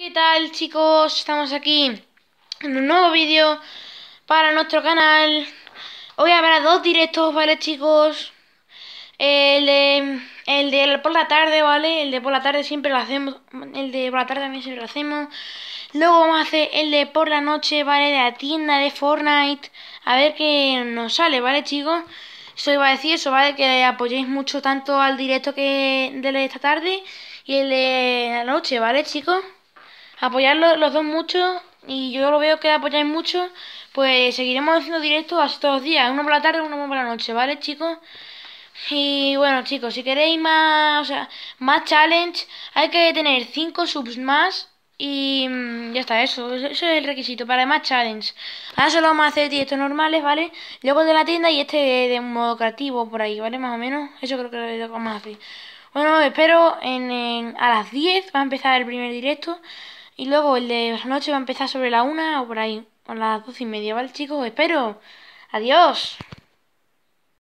¿Qué tal chicos? Estamos aquí en un nuevo vídeo para nuestro canal Hoy habrá dos directos, ¿vale chicos? El de, el de por la tarde, ¿vale? El de por la tarde siempre lo hacemos El de por la tarde también siempre lo hacemos Luego vamos a hacer el de por la noche, ¿vale? De la tienda de Fortnite A ver qué nos sale, ¿vale chicos? Eso iba a decir eso, ¿vale? Que apoyéis mucho tanto al directo que de esta tarde y el de la noche, ¿vale chicos? apoyarlos los dos mucho y yo lo veo que apoyáis mucho, pues seguiremos haciendo directos hasta todos los días, uno por la tarde, uno por la noche, ¿vale, chicos? Y bueno, chicos, si queréis más, o sea, más challenge, hay que tener 5 subs más y mm, ya está, eso, eso es el requisito para más challenge. Ahora solo vamos a hacer directos normales, ¿vale? Luego de la tienda y este de, modo creativo por ahí, ¿vale? Más o menos, eso creo que lo que vamos a hacer. Bueno, espero en, a las 10 va a empezar el primer directo. Y luego el de la noche va a empezar sobre la una o por ahí, o las doce y media, ¿vale, chicos? Espero. Adiós.